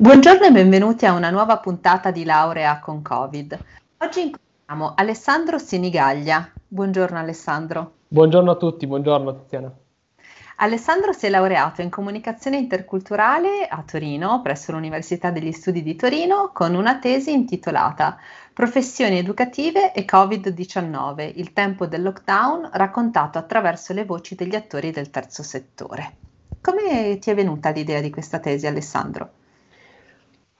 Buongiorno e benvenuti a una nuova puntata di Laurea con Covid. Oggi incontriamo Alessandro Sinigaglia. Buongiorno Alessandro. Buongiorno a tutti, buongiorno Tiziana. Alessandro si è laureato in comunicazione interculturale a Torino, presso l'Università degli Studi di Torino, con una tesi intitolata Professioni educative e Covid-19, il tempo del lockdown raccontato attraverso le voci degli attori del terzo settore. Come ti è venuta l'idea di questa tesi, Alessandro?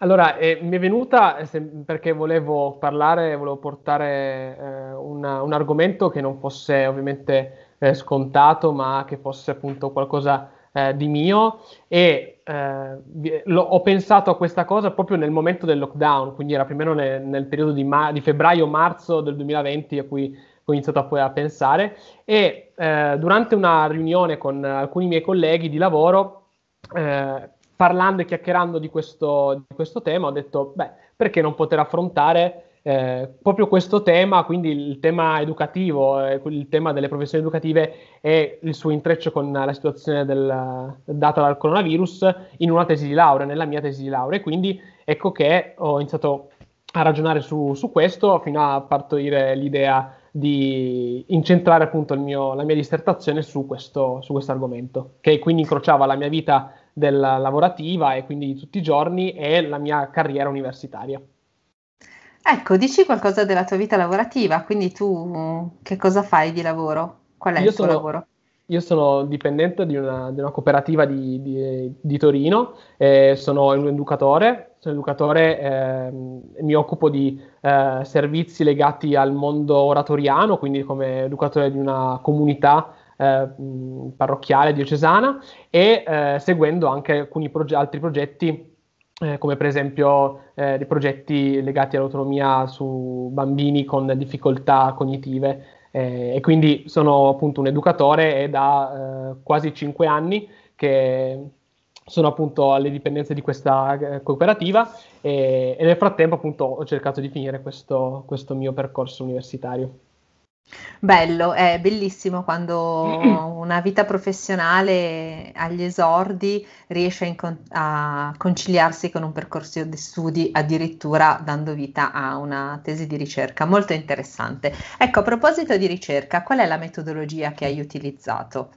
Allora, eh, mi è venuta eh, se, perché volevo parlare, volevo portare eh, una, un argomento che non fosse ovviamente eh, scontato, ma che fosse appunto qualcosa eh, di mio e eh, lo, ho pensato a questa cosa proprio nel momento del lockdown, quindi era più o meno nel, nel periodo di, ma- di febbraio-marzo del 2020 a cui ho iniziato a, poi a pensare e durante una riunione con alcuni miei colleghi di lavoro eh, parlando e chiacchierando di questo, di questo tema ho detto, beh, perché non poter affrontare eh, proprio questo tema, quindi il tema educativo, eh, il tema delle professioni educative e il suo intreccio con la situazione del, data dal coronavirus in una tesi di laurea, nella mia tesi di laurea. E quindi ecco che ho iniziato a ragionare su, su questo fino a partorire l'idea di incentrare appunto mio, la mia dissertazione su questo, su questo argomento, che quindi incrociava la mia vita della lavorativa e quindi di tutti i giorni e la mia carriera universitaria. Ecco, dici qualcosa della tua vita lavorativa, quindi tu che cosa fai di lavoro? Qual è io il tuo sono, lavoro? Io sono dipendente di una, di una cooperativa di, di, di Torino, eh, sono un educatore, sono educatore, eh, mi occupo di eh, servizi legati al mondo oratoriano, quindi come educatore di una comunità eh, parrocchiale diocesana e eh, seguendo anche alcuni proge- altri progetti eh, come per esempio eh, dei progetti legati all'autonomia su bambini con difficoltà cognitive eh, e quindi sono appunto un educatore e da quasi cinque anni che sono appunto alle dipendenze di questa cooperativa e, e nel frattempo appunto ho cercato di finire questo, questo mio percorso universitario. Bello, è bellissimo quando mm. una vita professionale agli esordi riesce a, incon- a conciliarsi con un percorso di studi, addirittura dando vita a una tesi di ricerca, molto interessante. Ecco, a proposito di ricerca, qual è la metodologia che hai utilizzato?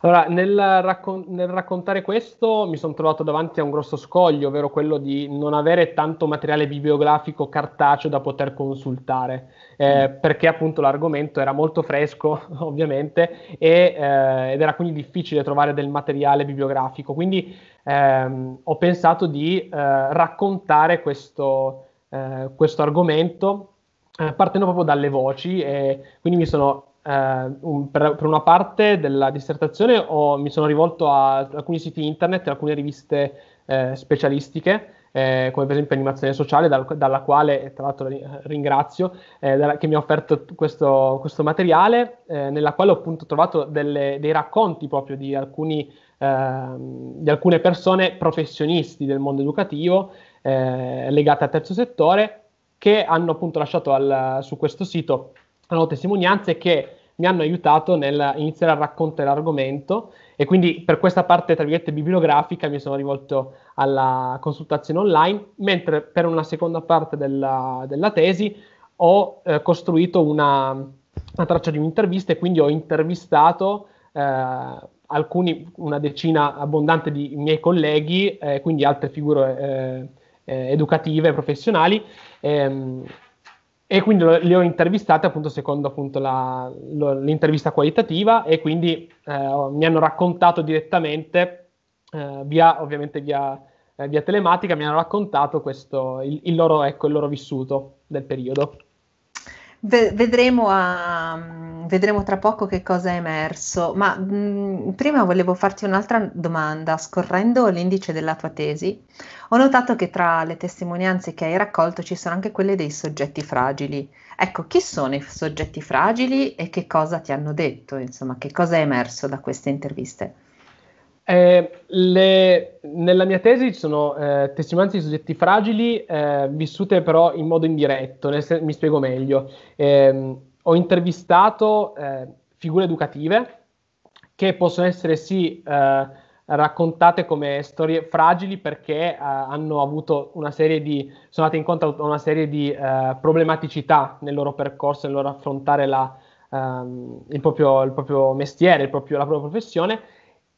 Allora, nel, raccon- nel, raccontare questo mi sono trovato davanti a un grosso scoglio, ovvero quello di non avere tanto materiale bibliografico cartaceo da poter consultare, eh, mm. perché appunto l'argomento era molto fresco, ovviamente, e, eh, ed era quindi difficile trovare del materiale bibliografico. Quindi ehm, ho pensato di eh, raccontare questo, eh, questo argomento eh, partendo proprio dalle voci, quindi mi sono eh, un, per, per, una parte della dissertazione ho, mi sono rivolto a alcuni siti internet e alcune riviste eh, specialistiche, eh, come per esempio Animazione Sociale, dal, dalla quale tra l'altro ringrazio, eh, dalla, che mi ha offerto questo, questo materiale, eh, nella quale ho appunto trovato delle, dei racconti proprio di, alcuni, ehm, di alcune persone professionisti del mondo educativo eh, legate al terzo settore che hanno appunto lasciato al, su questo sito hanno testimonianze che mi hanno aiutato nel iniziare a raccontare l'argomento e quindi per questa parte, tra virgolette, bibliografica mi sono rivolto alla consultazione online, mentre per una seconda parte della, della tesi ho eh, costruito una, una, traccia di un'intervista e quindi ho intervistato eh, alcuni, una decina abbondante di miei colleghi, eh, quindi altre figure eh, eh, educative e professionali. Ehm, e quindi le ho intervistate appunto secondo appunto la, lo, l'intervista qualitativa e quindi eh, mi hanno raccontato direttamente, eh, via, ovviamente via, eh, via, telematica, mi hanno raccontato questo, il, il, loro, ecco, il loro vissuto del periodo. Vedremo a, vedremo tra poco che cosa è emerso, ma mh, prima volevo farti un'altra domanda. Scorrendo l'indice della tua tesi, ho notato che tra le testimonianze che hai raccolto ci sono anche quelle dei soggetti fragili. Ecco, chi sono i soggetti fragili e che cosa ti hanno detto? Insomma, che cosa è emerso da queste interviste? Eh, le, nella mia tesi ci sono eh, testimonianze di soggetti fragili eh, vissute però in modo indiretto, nel, mi spiego meglio. Eh, ho intervistato eh, figure educative che possono essere sì eh, raccontate come storie fragili perché eh, hanno avuto una serie di, sono andate incontro a una serie di eh, problematicità nel loro percorso, nel loro affrontare la, ehm, il, proprio, il, proprio, mestiere, il proprio, la propria professione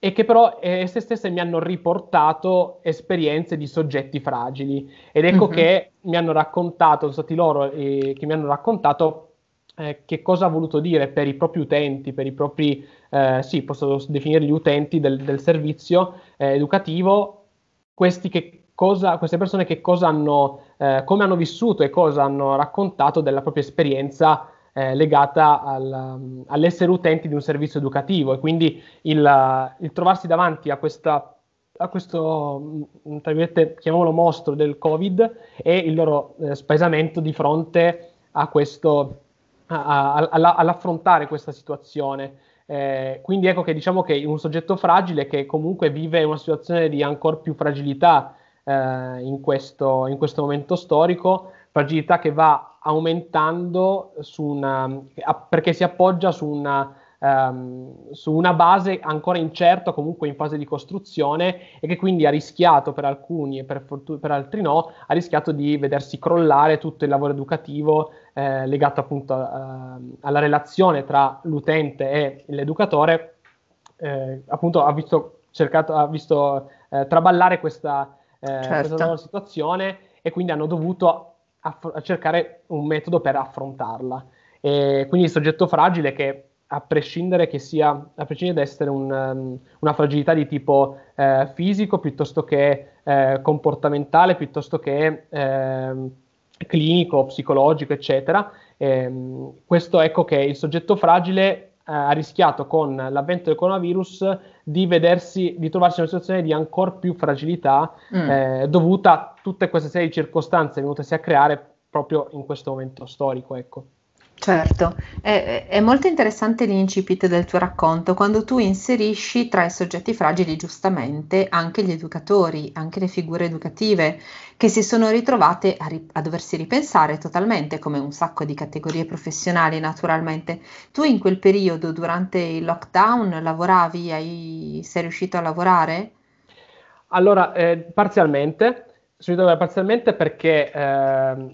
e che però eh, esse stesse mi hanno riportato esperienze di soggetti fragili ed ecco mm-hmm. che mi hanno raccontato, sono stati loro eh, che mi hanno raccontato eh, che cosa ha voluto dire per i propri utenti, per i propri, eh, sì, posso definirli utenti del, del servizio eh, educativo, cosa, queste persone che cosa hanno, eh, come hanno vissuto e cosa hanno raccontato della propria esperienza eh, legata al, mm, all'essere utenti di un servizio educativo e quindi il, il trovarsi davanti a questa a questo, mm, tra virgolette, chiamiamolo mostro del Covid e il loro eh, spaesamento di fronte a questo, a, a, all'affrontare questa situazione. Eh, quindi ecco che diciamo che un soggetto fragile che comunque vive una situazione di ancora più fragilità eh, in, questo, in, questo, momento storico, fragilità che va aumentando una, perché si appoggia su una, ehm, su una base ancora incerta, comunque in fase di costruzione, e che quindi ha rischiato per alcuni e per, fortu- per altri no, ha rischiato di vedersi crollare tutto il lavoro educativo eh, legato appunto a, ehm, a, alla relazione tra l'utente e l'educatore, eh, appunto ha visto, cercato, ha visto eh, traballare questa, eh, certo. questa situazione e quindi hanno dovuto aff- cercare un metodo per affrontarla. E quindi il soggetto fragile che a prescindere che sia, a prescindere da essere un, um, una fragilità di tipo eh, fisico piuttosto che eh, comportamentale, piuttosto che eh, clinico, psicologico, eccetera, ehm, questo ecco che il soggetto fragile eh, ha rischiato con l'avvento del coronavirus di vedersi, di trovarsi in una situazione di ancora più fragilità mm. Eh, dovuta a tutte queste serie di circostanze venutesi a creare proprio in questo momento storico, ecco. Certo, è, è, molto interessante l'incipit del tuo racconto, quando tu inserisci tra i soggetti fragili giustamente anche gli educatori, anche le figure educative, che si sono ritrovate a, ri- a doversi ripensare totalmente, come un sacco di categorie professionali naturalmente. Tu in quel periodo, durante il lockdown, lavoravi? Hai, sei riuscito a lavorare? Allora, eh, parzialmente, sono riuscito a lavorare parzialmente perché eh,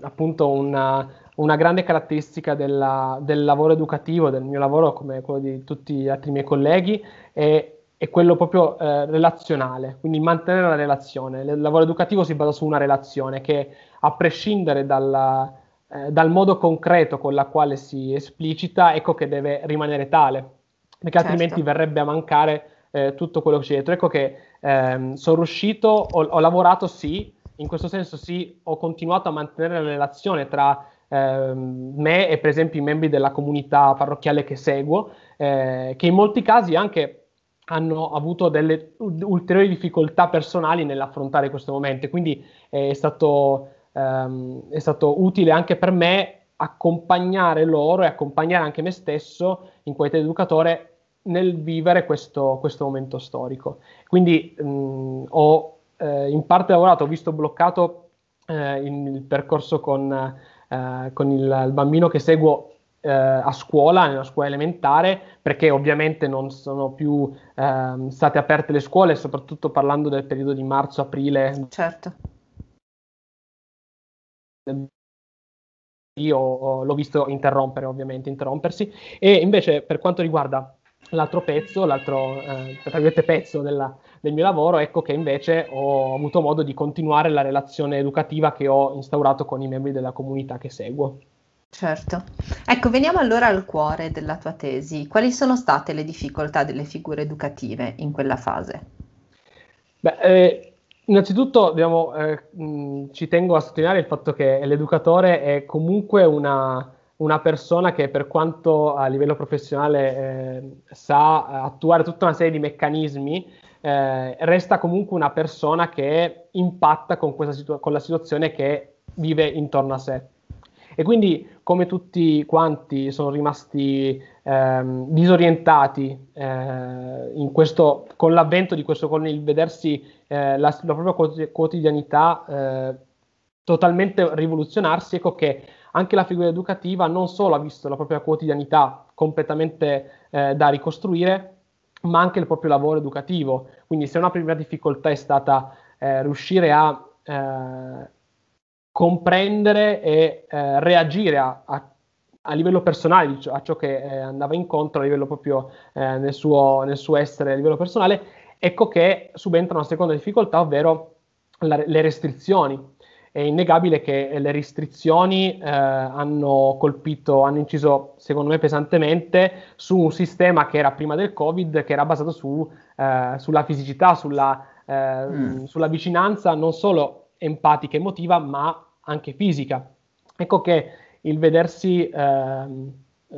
appunto una una grande caratteristica della, del lavoro educativo, del mio lavoro come quello di tutti gli altri miei colleghi, è, è quello proprio eh, relazionale, quindi mantenere la relazione. Il lavoro educativo si basa su una relazione che a prescindere dalla, eh, dal modo concreto con la quale si esplicita, ecco che deve rimanere tale, perché certo. altrimenti verrebbe a mancare eh, tutto quello che c'è dietro. Ecco che ehm, sono riuscito, ho, ho lavorato sì, in questo senso sì, ho continuato a mantenere la relazione tra eh, me e per esempio i membri della comunità parrocchiale che seguo, eh, che in molti casi anche hanno avuto delle ulteriori difficoltà personali nell'affrontare questo momento. Quindi eh, è stato, ehm, è stato utile anche per me accompagnare loro e accompagnare anche me stesso in qualità di educatore nel vivere questo, questo momento storico. Quindi mh, mm, ho eh, in parte lavorato, ho visto bloccato eh, il, il, percorso con eh, con il, il, bambino che seguo eh, a scuola, nella scuola elementare, perché ovviamente non sono più eh, state aperte le scuole, soprattutto parlando del periodo di marzo-aprile. Certo. Io l'ho visto interrompere, ovviamente, interrompersi. E invece per quanto riguarda l'altro pezzo, l'altro eh, pezzo della, del mio lavoro, ecco che invece ho avuto modo di continuare la relazione educativa che ho instaurato con i membri della comunità che seguo. Certo. Ecco, veniamo allora al cuore della tua tesi. Quali sono state le difficoltà delle figure educative in quella fase? Beh, eh, innanzitutto abbiamo, eh, ci tengo a sottolineare il fatto che l'educatore è comunque una, una persona che per quanto a livello professionale eh, sa attuare tutta una serie di meccanismi eh, resta comunque una persona che impatta con, situ- con la situazione che vive intorno a sé. E quindi, come tutti quanti sono rimasti ehm, disorientati eh, questo, con l'avvento di questo, con il vedersi eh, la, la, propria quotidianità eh, totalmente rivoluzionarsi, ecco che anche la figura educativa non solo ha visto la propria quotidianità completamente eh, da ricostruire, ma anche il proprio lavoro educativo. Quindi se una prima difficoltà è stata eh, riuscire a eh, comprendere e eh, reagire a, a, a, livello personale a ciò che eh, andava incontro, a livello proprio eh, nel suo, nel, suo, essere, a livello personale, ecco che subentra una seconda difficoltà, ovvero la, le restrizioni è innegabile che le restrizioni eh, hanno colpito, hanno inciso secondo me pesantemente su un sistema che era prima del Covid, che era basato su, eh, sulla fisicità, sulla, eh, mm. sulla, vicinanza non solo empatica, emotiva, ma anche fisica. Ecco che il vedersi ehm, eh,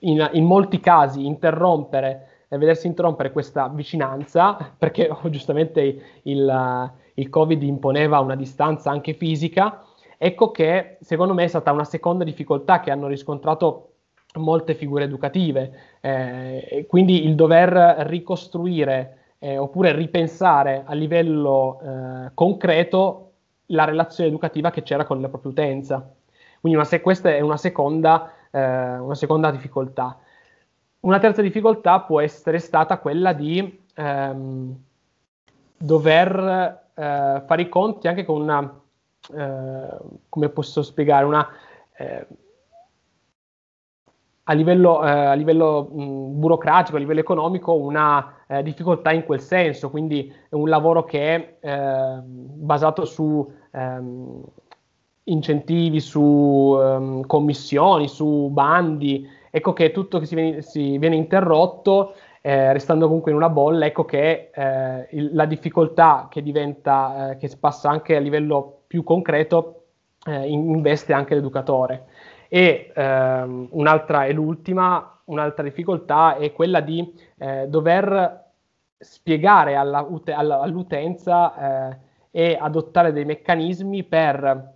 in, in, molti casi interrompere, eh, vedersi interrompere questa vicinanza, perché oh, giustamente il, il il Covid imponeva una distanza anche fisica, ecco che secondo me è stata una seconda difficoltà che hanno riscontrato molte figure educative. Eh, quindi il dover ricostruire eh, oppure ripensare a livello eh, concreto la relazione educativa che c'era con la propria utenza. Quindi una se- questa è una seconda, eh, una seconda difficoltà. Una terza difficoltà può essere stata quella di ehm, dover eh, fare i conti anche con una, eh, come posso spiegare, una, eh, a livello, eh, a livello mh, burocratico, a livello economico, una eh, difficoltà in quel senso, quindi è un lavoro che è eh, basato su ehm, incentivi, su ehm, commissioni, su bandi, ecco che tutto che si viene, si viene interrotto eh, restando comunque in una bolla, ecco che eh, il, la difficoltà che diventa, eh, che passa anche a livello più concreto, eh, investe anche l'educatore. E ehm, un'altra e l'ultima, un'altra difficoltà è quella di eh, dover spiegare alla, alla, all'utenza eh, e adottare dei meccanismi per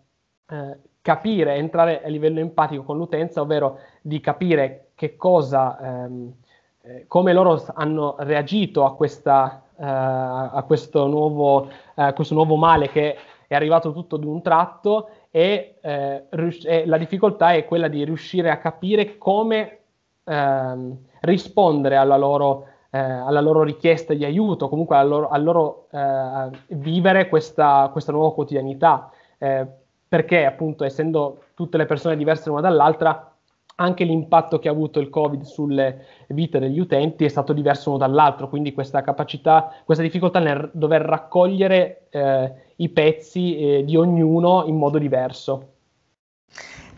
capire, entrare a livello empatico con l'utenza, ovvero di capire che cosa ehm, eh, come loro hanno reagito a, questa, eh, a questo, nuovo, eh, questo, nuovo, male che è arrivato tutto ad un tratto e, eh, rius- e la difficoltà è quella di riuscire a capire come ehm, rispondere alla loro, eh, alla loro, richiesta di aiuto, comunque al loro, al loro vivere questa, questa, nuova quotidianità perché appunto essendo tutte le persone diverse l'una dall'altra anche l'impatto che ha avuto il Covid sulle vite degli utenti è stato diverso uno dall'altro, quindi questa capacità, questa difficoltà nel dover raccogliere eh, i pezzi eh, di ognuno in modo diverso.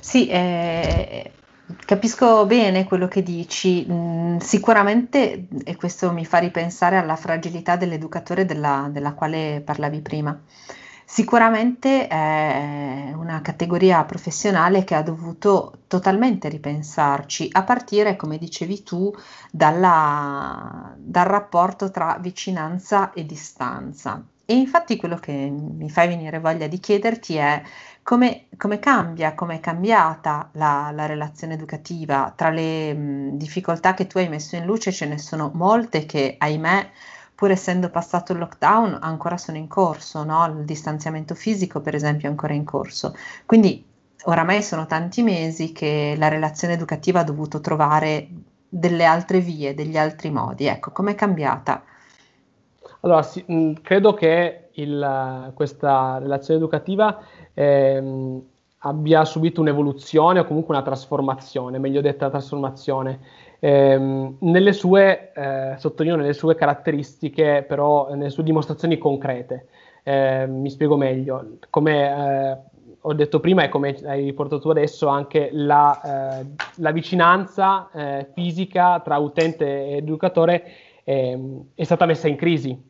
Sì, eh, Capisco bene quello che dici, mm, sicuramente, mm, e questo mi fa ripensare alla fragilità dell'educatore della, della quale parlavi prima, Sicuramente è una categoria professionale che ha dovuto totalmente ripensarci, a partire, come dicevi tu, dalla, dal rapporto tra vicinanza e distanza. E infatti quello che mi fai venire voglia di chiederti è come, come cambia, come è cambiata la, la, relazione educativa. Tra le mh, difficoltà che tu hai messo in luce ce ne sono molte che, ahimè, pur essendo passato il lockdown, ancora sono in corso, no? il distanziamento fisico per esempio è ancora in corso. Quindi oramai sono tanti mesi che la relazione educativa ha dovuto trovare delle altre vie, degli altri modi. Ecco, com'è cambiata? Allora, sì, mm, credo che il, questa relazione educativa ehm, abbia subito un'evoluzione o comunque una trasformazione, meglio detta trasformazione. Ehm, nelle sue, eh, sottolineo, nelle sue caratteristiche, però nelle sue dimostrazioni concrete. Eh, mi spiego meglio, come eh, ho detto prima e come hai riportato tu adesso, anche la, eh, la vicinanza eh, fisica tra utente e educatore ehm, è stata messa in crisi.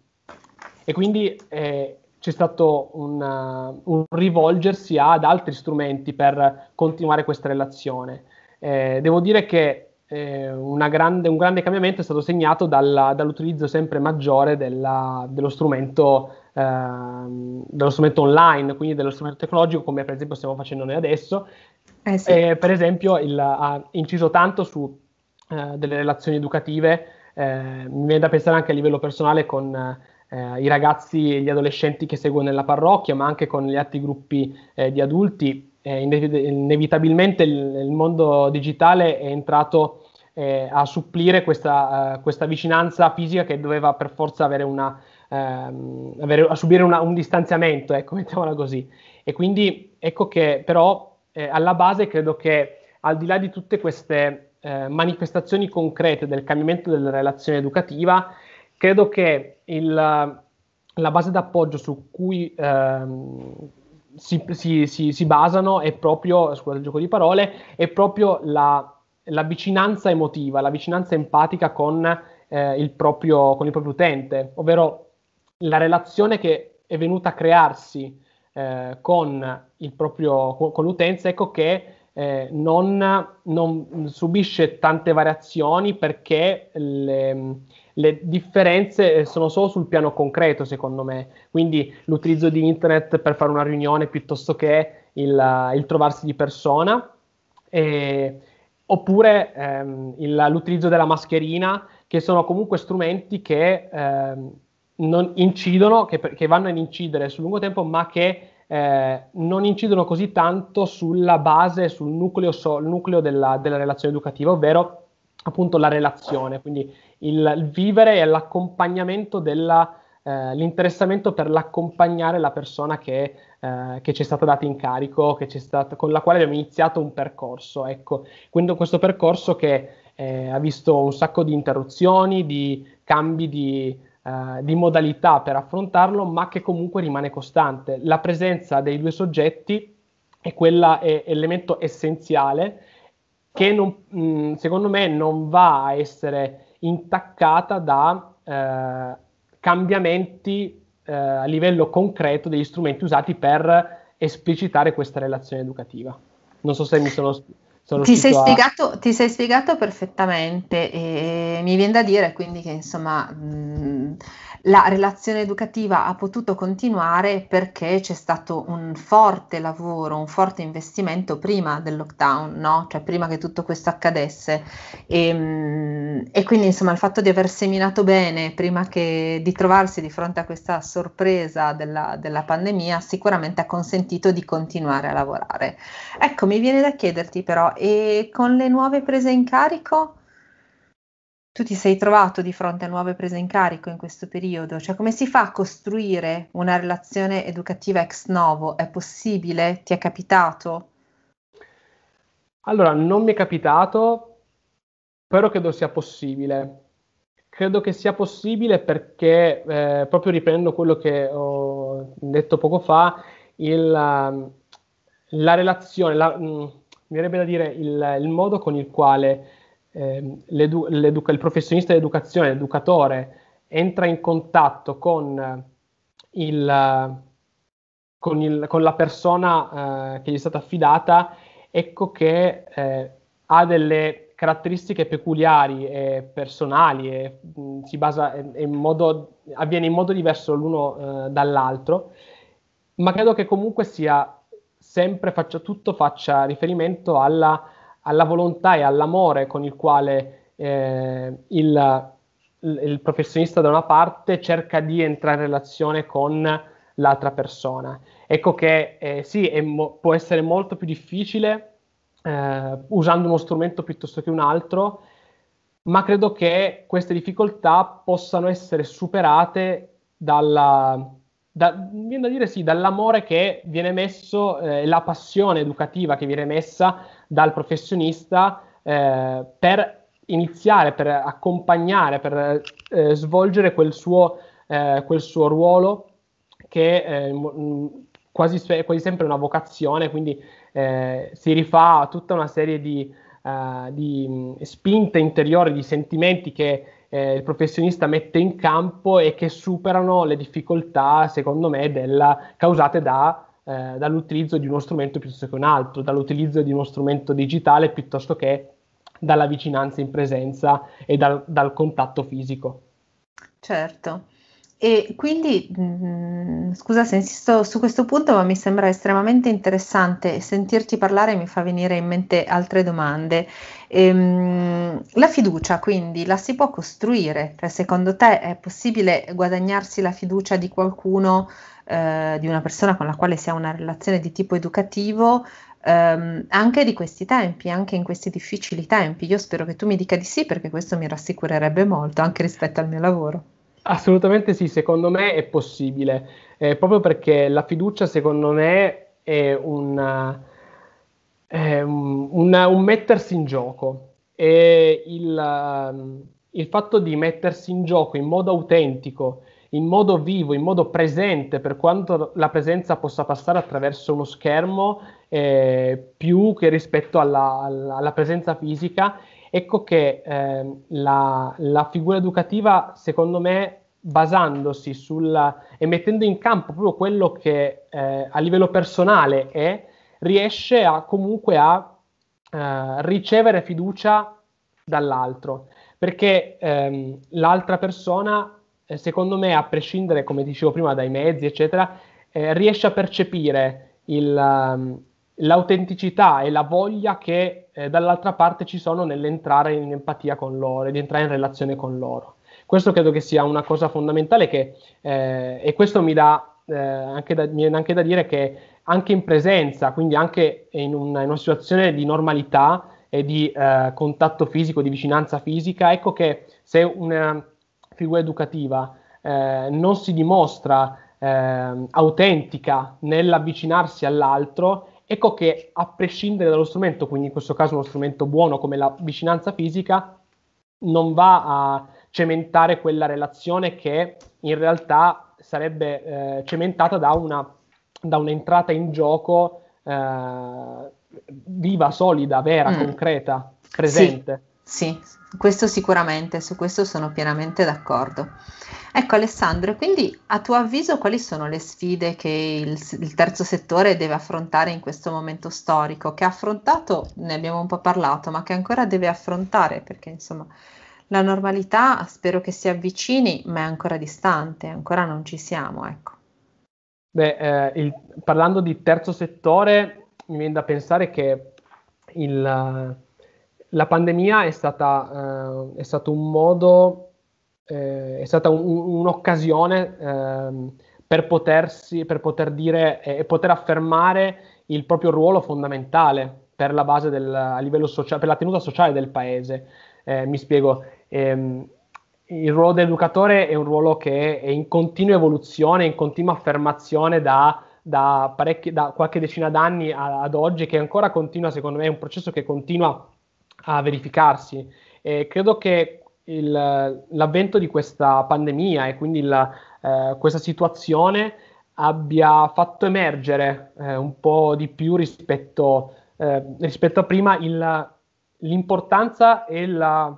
E quindi eh, c'è stato un, un, rivolgersi ad altri strumenti per continuare questa relazione. Eh, devo dire che eh, grande, un grande cambiamento è stato segnato dalla, dall'utilizzo sempre maggiore della, dello, strumento, ehm, dello, strumento, online, quindi dello strumento tecnologico, come per esempio stiamo facendo noi adesso. Eh sì. eh, per esempio, il, ha inciso tanto su eh, delle relazioni educative, eh, mi viene da pensare anche a livello personale con eh, i ragazzi e gli adolescenti che seguo nella parrocchia, ma anche con gli altri gruppi di adulti eh, inevitabilmente il, il, mondo digitale è entrato eh, a supplire questa, uh, questa, vicinanza fisica che doveva per forza avere una, ehm, avere, subire una, un distanziamento, ecco, mettiamola così. E quindi ecco che però eh, alla base credo che al di là di tutte queste eh, manifestazioni concrete del cambiamento della relazione educativa, credo che il, la base d'appoggio su cui ehm, si, si, si, si, basano è proprio, scusate il gioco di parole, è proprio la, la vicinanza emotiva, la vicinanza empatica con, eh, il proprio, con il proprio utente, ovvero la relazione che è venuta a crearsi eh, con, proprio, con, l'utenza, ecco che eh, non, non, subisce tante variazioni perché le, le, differenze eh, sono solo sul piano concreto, secondo me. Quindi l'utilizzo di internet per fare una riunione piuttosto che il, il trovarsi di persona, eh, oppure ehm, il, l'utilizzo della mascherina, che sono comunque strumenti che ehm, non incidono, che, che vanno ad incidere sul lungo tempo, ma che eh, non incidono così tanto sulla base, sul nucleo, so, nucleo della, della, relazione educativa, ovvero appunto la relazione, quindi il, vivere e l'accompagnamento della, eh, l'interessamento per l'accompagnare la persona che, eh, che ci è stata data in carico, stata, con la quale abbiamo iniziato un percorso. Ecco. Quindi questo percorso che eh, ha visto un sacco di interruzioni, di cambi di, eh, di modalità per affrontarlo, ma che comunque rimane costante. La presenza dei due soggetti è quella è elemento essenziale che non, mh, mm, secondo me non va a essere intaccata da eh, cambiamenti eh, a livello concreto degli strumenti usati per esplicitare questa relazione educativa. Non so se mi sono spiegato. Ti sei, spiegato, ti sei, spiegato, perfettamente e mi viene da dire quindi che insomma mh, la relazione educativa ha potuto continuare perché c'è stato un forte lavoro, un forte investimento prima del lockdown, no? cioè prima che tutto questo accadesse e, mh, e quindi insomma il fatto di aver seminato bene prima che di trovarsi di fronte a questa sorpresa della, della pandemia sicuramente ha consentito di continuare a lavorare. Ecco, mi viene da chiederti però e con le nuove prese in carico? Tu ti sei trovato di fronte a nuove prese in carico in questo periodo? Cioè, come si fa a costruire una relazione educativa ex novo? È possibile? Ti è capitato? Allora, non mi è capitato, però credo sia possibile. Credo che sia possibile perché, eh, proprio riprendo quello che ho detto poco fa, il, la relazione, la, mh, mm, mi verrebbe da dire il, il modo con il quale eh, l'edu- il professionista dell'educazione, l'educatore, entra in contatto con, eh, il, con, il, con la persona eh, che gli è stata affidata, ecco che eh, ha delle caratteristiche peculiari e personali e mh, mm, si basa in modo, avviene in modo diverso l'uno eh, dall'altro, ma credo che comunque sia sempre faccia, tutto faccia riferimento alla, alla volontà e all'amore con il quale eh, il, il, professionista da una parte cerca di entrare in relazione con l'altra persona. Ecco che eh, sì, è, può essere molto più difficile eh, usando uno strumento piuttosto che un altro, ma credo che queste difficoltà possano essere superate dalla, da, viene da dire sì, dall'amore che viene messo, eh, la passione educativa che viene messa dal professionista eh, per iniziare, per accompagnare, per eh, svolgere quel suo, eh, quel suo, ruolo che è eh, mm, quasi, quasi, sempre una vocazione, quindi eh, si rifà a tutta una serie di, di mm, spinte interiori, di sentimenti che eh, il professionista mette in campo e che superano le difficoltà, secondo me, della, causate da, eh, dall'utilizzo di uno strumento piuttosto che un altro, dall'utilizzo di uno strumento digitale piuttosto che dalla vicinanza in presenza e dal, dal contatto fisico. Certo. E quindi, mh, mm, scusa se insisto su questo punto, ma mi sembra estremamente interessante sentirti parlare, mi fa venire in mente altre domande. Ehm, la fiducia, quindi, la si può costruire? Cioè, secondo te è possibile guadagnarsi la fiducia di qualcuno, eh, di una persona con la quale si ha una relazione di tipo educativo, ehm, anche di questi tempi, anche in questi difficili tempi? Io spero che tu mi dica di sì, perché questo mi rassicurerebbe molto anche rispetto al mio lavoro. Assolutamente sì, secondo me è possibile, eh, proprio perché la fiducia secondo me è, una, eh, è un, una, un, mettersi in gioco e il, eh, il fatto di mettersi in gioco in modo autentico, in modo vivo, in modo presente, per quanto la presenza possa passare attraverso uno schermo, eh, più che rispetto alla, alla, alla, presenza fisica, Ecco che eh, la, la, figura educativa, secondo me, basandosi sulla, e mettendo in campo proprio quello che eh, a livello personale è, riesce a, comunque a eh, ricevere fiducia dall'altro, perché ehm, l'altra persona, eh, secondo me, a prescindere, come dicevo prima, dai mezzi, eccetera, eh, riesce a percepire il... Ehm, l'autenticità e la voglia che eh, dall'altra parte ci sono nell'entrare in empatia con loro e di entrare in relazione con loro. Questo credo che sia una cosa fondamentale che, eh, e questo mi dà eh, anche, da, mi anche da dire che anche in presenza, quindi anche in una, in una situazione di normalità e di eh, contatto fisico, di vicinanza fisica, ecco che se una figura educativa eh, non si dimostra ehm, autentica nell'avvicinarsi all'altro, Ecco che a prescindere dallo strumento, quindi in questo caso uno strumento buono come la vicinanza fisica, non va a cementare quella relazione che in realtà sarebbe eh, cementata da, una, da, un'entrata in gioco eh, viva, solida, vera, mm. concreta, presente. Sì. Sì, questo sicuramente, su questo sono pienamente d'accordo. Ecco Alessandro, quindi a tuo avviso quali sono le sfide che il, il, terzo settore deve affrontare in questo momento storico? Che ha affrontato, ne abbiamo un po' parlato, ma che ancora deve affrontare, perché insomma la normalità spero che si avvicini, ma è ancora distante, ancora non ci siamo, ecco. Beh, eh, il, parlando di terzo settore, mi viene da pensare che il la pandemia è stata, eh, è stato un modo, eh, è stata un, un'occasione eh, per, potersi, per poter dire e poter affermare il proprio ruolo fondamentale per la base del, a livello sociale, per la tenuta sociale del paese. Eh, mi spiego. Ehm, il ruolo dell'educatore è un ruolo che è in continua evoluzione, in continua affermazione da da, da, qualche decina d'anni ad oggi, che ancora continua, secondo me, è un processo che continua a verificarsi. E credo che il, l'avvento di questa pandemia e quindi il, eh, questa situazione abbia fatto emergere eh, un po' di più rispetto, eh, rispetto a prima il, l'importanza e la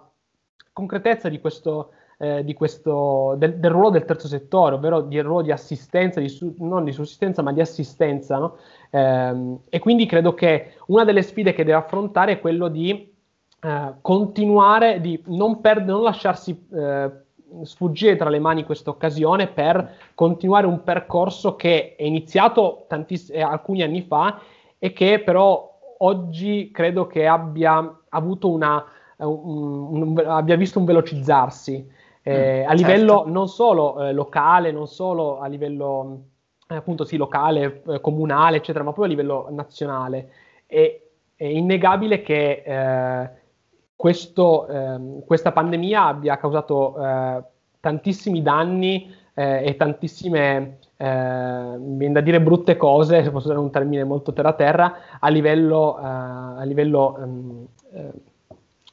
concretezza di questo, eh, di questo, del, del, ruolo del terzo settore, ovvero del ruolo di assistenza, di su, non di sussistenza, ma di assistenza. No? Ehm, e quindi credo che una delle sfide che deve affrontare è quello di eh, continuare di non, per, non lasciarsi eh, sfuggire tra le mani questa occasione per continuare un percorso che è iniziato tantiss- eh, alcuni anni fa e che però oggi credo che abbia avuto una, eh, un, un, abbia visto un velocizzarsi eh, mm, a livello certo. non solo eh, locale, non solo a livello eh, appunto sì locale, comunale, eccetera, ma proprio a livello nazionale. E, è innegabile che eh, questo, ehm, questa pandemia abbia causato eh, tantissimi danni eh, e tantissime, eh, viene da dire brutte cose, se posso usare un termine molto terra-terra, a livello, eh, a livello ehm, eh,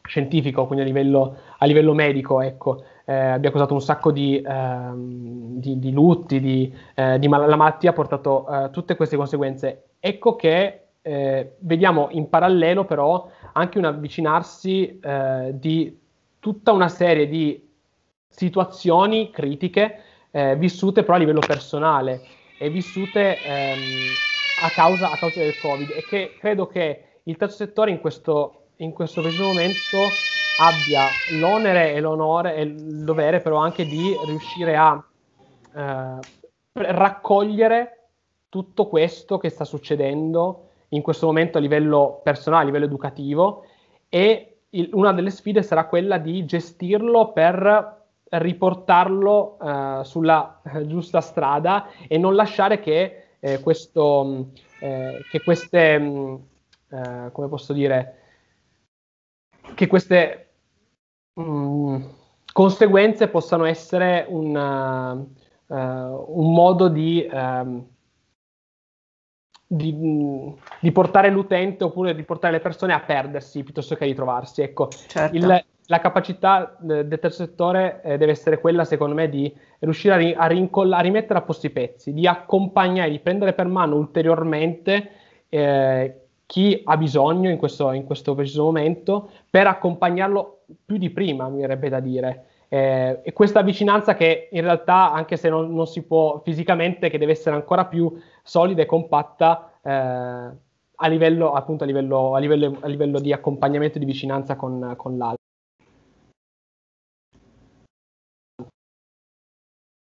scientifico, quindi a livello, a livello medico, ecco. Eh, abbia causato un sacco di, ehm, di, di lutti, di, di mal- la malattia ha portato tutte queste conseguenze. Ecco che eh, vediamo in parallelo però anche un avvicinarsi eh, di tutta una serie di situazioni critiche eh, vissute però a livello personale e vissute ehm, a, causa, a, causa, del Covid e che credo che il terzo settore in questo, in questo preciso momento abbia l'onere e l'onore e il dovere però anche di riuscire a eh, raccogliere tutto questo che sta succedendo in questo momento a livello personale, a livello educativo e il, una delle sfide sarà quella di gestirlo per riportarlo eh, sulla eh, giusta strada e non lasciare che, eh, questo, mm, eh, che queste, mh, mm, eh, come posso dire, che queste mh, mm, conseguenze possano essere un, uh, un modo di... Uh, di, di, portare l'utente oppure di portare le persone a perdersi piuttosto che a ritrovarsi. Ecco, certo. il, la capacità eh, del terzo settore eh, deve essere quella, secondo me, di riuscire a, ri, a, rincoll- a rimettere a posto i pezzi, di accompagnare, di prendere per mano ulteriormente eh, chi ha bisogno in questo, in questo preciso momento per accompagnarlo più di prima, mi verrebbe da dire. Eh, e questa vicinanza che in realtà, anche se non, non, si può fisicamente, che deve essere ancora più solida e compatta eh, a, livello, appunto, a, livello, a, livello, a livello di accompagnamento e di vicinanza con, con l'altro.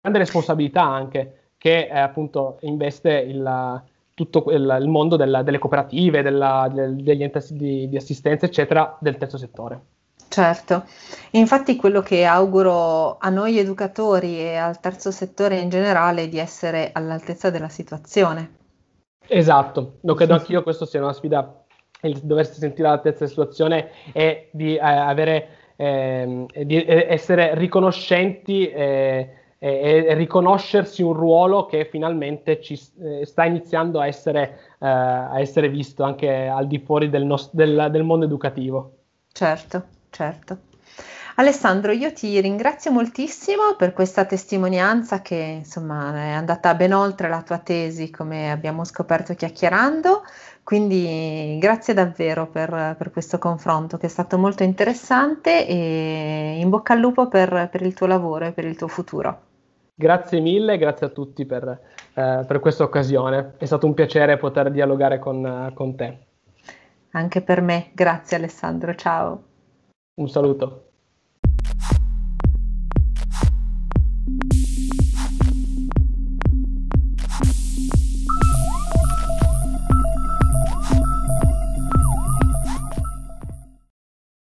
Grande responsabilità anche che eh, appunto investe il, tutto il, il mondo della, delle cooperative, della, del, degli enti di, di assistenza, eccetera, del terzo settore. Certo, infatti quello che auguro a noi educatori e al terzo settore in generale è di essere all'altezza della situazione. Esatto, lo credo sì, anch'io, sì. questa sia una sfida, il doversi sentire all'altezza della situazione e di eh, avere, eh, di essere riconoscenti eh, e, e, riconoscersi un ruolo che finalmente ci eh, sta iniziando a essere, eh, a essere, visto anche al di fuori del, nos- del, del mondo educativo. Certo certo. Alessandro, io ti ringrazio moltissimo per questa testimonianza che insomma è andata ben oltre la tua tesi, come abbiamo scoperto chiacchierando. Quindi grazie davvero per, per questo confronto che è stato molto interessante e in bocca al lupo per, per, il tuo lavoro e per il tuo futuro. Grazie mille, grazie a tutti per, eh, per questa occasione. È stato un piacere poter dialogare con, eh, con te. Anche per me, grazie Alessandro, ciao. Un saluto.